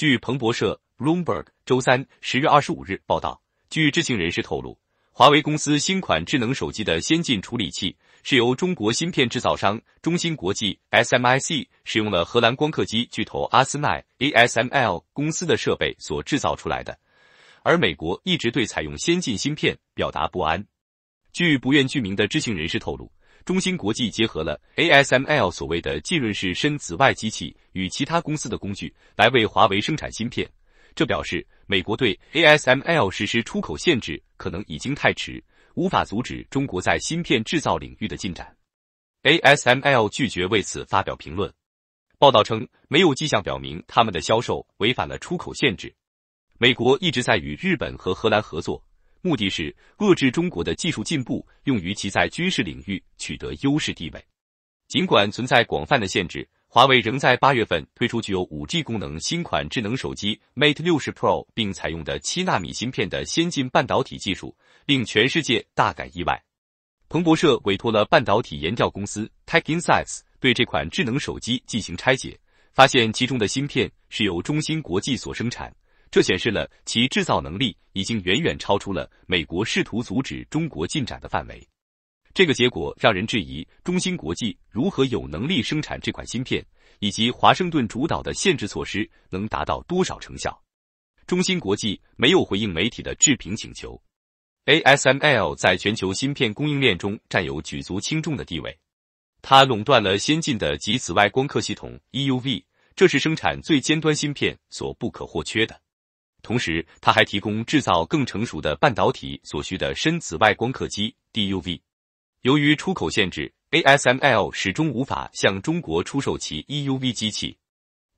据彭博社 （Bloomberg） 周三十月二十五日报道，据知情人士透露，华为公司新款智能手机的先进处理器是由中国芯片制造商中芯国际 （SMIC） 使用了荷兰光刻机巨头阿斯麦 （ASML） 公司的设备所制造出来的，而美国一直对采用先进芯片表达不安。据不愿具名的知情人士透露。中芯国际结合了 ASML 所谓的浸润式深紫外机器与其他公司的工具来为华为生产芯片。这表示美国对 ASML 实施出口限制可能已经太迟，无法阻止中国在芯片制造领域的进展。ASML 拒绝为此发表评论。报道称，没有迹象表明他们的销售违反了出口限制。美国一直在与日本和荷兰合作。目的是遏制中国的技术进步，用于其在军事领域取得优势地位。尽管存在广泛的限制，华为仍在八月份推出具有五 G 功能新款智能手机 Mate 60 Pro，并采用的七纳米芯片的先进半导体技术，令全世界大感意外。彭博社委托了半导体研究公司 TechInsights 对这款智能手机进行拆解，发现其中的芯片是由中芯国际所生产。这显示了其制造能力已经远远超出了美国试图阻止中国进展的范围。这个结果让人质疑中芯国际如何有能力生产这款芯片，以及华盛顿主导的限制措施能达到多少成效。中芯国际没有回应媒体的置评请求。ASML 在全球芯片供应链中占有举足轻重的地位，它垄断了先进的极紫外光刻系统 EUV，这是生产最尖端芯片所不可或缺的。同时，它还提供制造更成熟的半导体所需的深紫外光刻机 （DUV）。由于出口限制，ASML 始终无法向中国出售其 EUV 机器。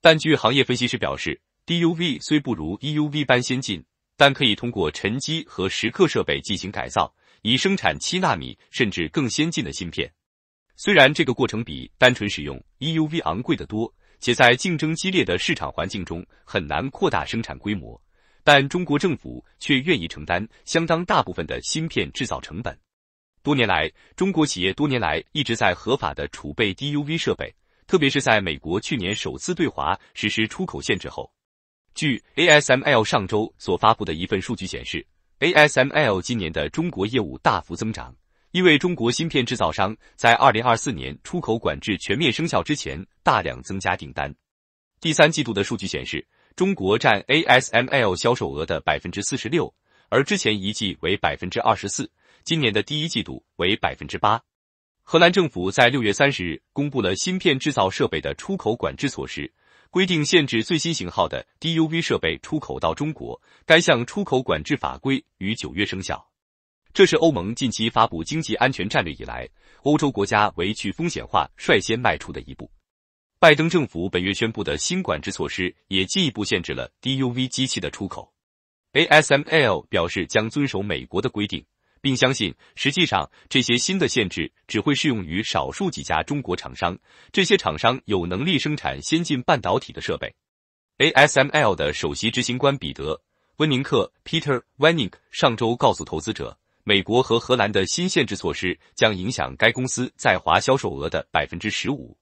但据行业分析师表示，DUV 虽不如 EUV 般先进，但可以通过沉积和蚀刻设备进行改造，以生产七纳米甚至更先进的芯片。虽然这个过程比单纯使用 EUV 昂贵得多，且在竞争激烈的市场环境中很难扩大生产规模。但中国政府却愿意承担相当大部分的芯片制造成本。多年来，中国企业多年来一直在合法的储备 DUV 设备，特别是在美国去年首次对华实施出口限制后。据 ASML 上周所发布的一份数据显示，ASML 今年的中国业务大幅增长，因为中国芯片制造商在2024年出口管制全面生效之前大量增加订单。第三季度的数据显示。中国占 ASML 销售额的百分之四十六，而之前一季为百分之二十四，今年的第一季度为百分之八。荷兰政府在六月三十日公布了芯片制造设备的出口管制措施，规定限制最新型号的 DUV 设备出口到中国。该项出口管制法规于九月生效。这是欧盟近期发布经济安全战略以来，欧洲国家为去风险化率先迈出的一步。拜登政府本月宣布的新管制措施也进一步限制了 DUV 机器的出口。ASML 表示将遵守美国的规定，并相信实际上这些新的限制只会适用于少数几家中国厂商，这些厂商有能力生产先进半导体的设备。ASML 的首席执行官彼得温宁克 （Peter Wenick） 上周告诉投资者，美国和荷兰的新限制措施将影响该公司在华销售额的百分之十五。